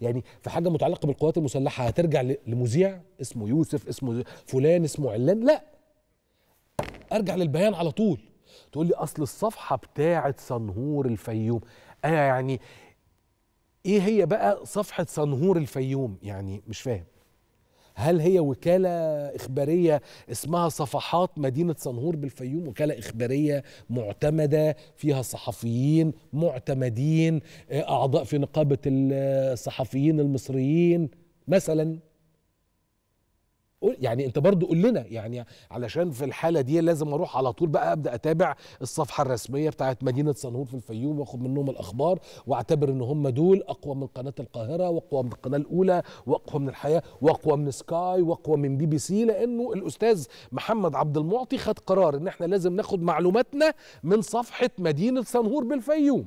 يعني في حاجه متعلقه بالقوات المسلحه هترجع لمذيع اسمه يوسف اسمه فلان اسمه علان لا ارجع للبيان على طول تقول لي اصل الصفحه بتاعه صنهور الفيوم آه يعني ايه هي بقى صفحه صنهور الفيوم يعني مش فاهم هل هي وكالة إخبارية اسمها صفحات مدينة صنهور بالفيوم وكالة إخبارية معتمدة فيها صحفيين معتمدين آه، أعضاء في نقابة الصحفيين المصريين مثلا يعني انت برضو قول لنا يعني علشان في الحاله دي لازم اروح على طول بقى ابدا اتابع الصفحه الرسميه بتاعه مدينه صنهور في الفيوم واخد منهم الاخبار واعتبر ان هم دول اقوى من قناه القاهره واقوى من القناه الاولى واقوى من الحياه واقوى من سكاي واقوى من بي بي سي لانه الاستاذ محمد عبد المعطي خد قرار ان احنا لازم ناخد معلوماتنا من صفحه مدينه صنهور بالفيوم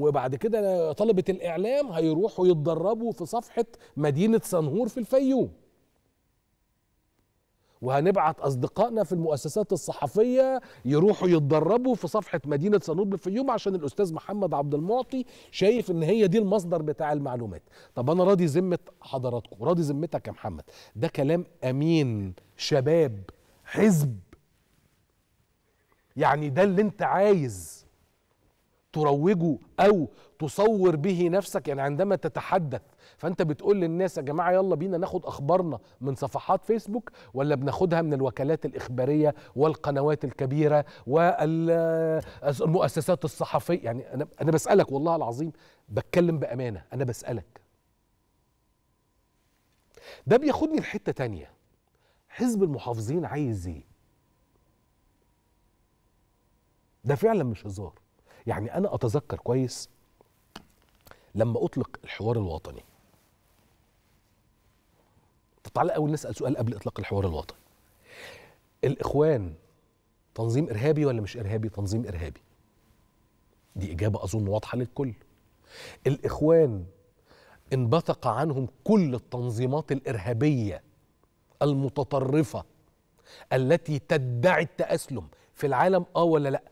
وبعد كده طلبه الاعلام هيروحوا يتدربوا في صفحه مدينه صنهور في الفيوم وهنبعت اصدقائنا في المؤسسات الصحفيه يروحوا يتدربوا في صفحه مدينه سنهور بالفيوم عشان الاستاذ محمد عبد المعطي شايف ان هي دي المصدر بتاع المعلومات طب انا راضي ذمه حضراتكم راضي ذمتك يا محمد ده كلام امين شباب حزب يعني ده اللي انت عايز تروجه او تصور به نفسك يعني عندما تتحدث فانت بتقول للناس يا جماعه يلا بينا ناخد اخبارنا من صفحات فيسبوك ولا بناخدها من الوكالات الاخباريه والقنوات الكبيره والمؤسسات الصحفيه يعني انا انا بسالك والله العظيم بتكلم بامانه انا بسالك ده بياخدني لحته تانية حزب المحافظين عايز ايه ده فعلا مش هزار يعني انا اتذكر كويس لما اطلق الحوار الوطني تعالى اول نسال سؤال قبل اطلاق الحوار الوطني الاخوان تنظيم ارهابي ولا مش ارهابي تنظيم ارهابي دي اجابه اظن واضحه للكل الاخوان انبثق عنهم كل التنظيمات الارهابيه المتطرفه التي تدعي التاسلم في العالم اه ولا لا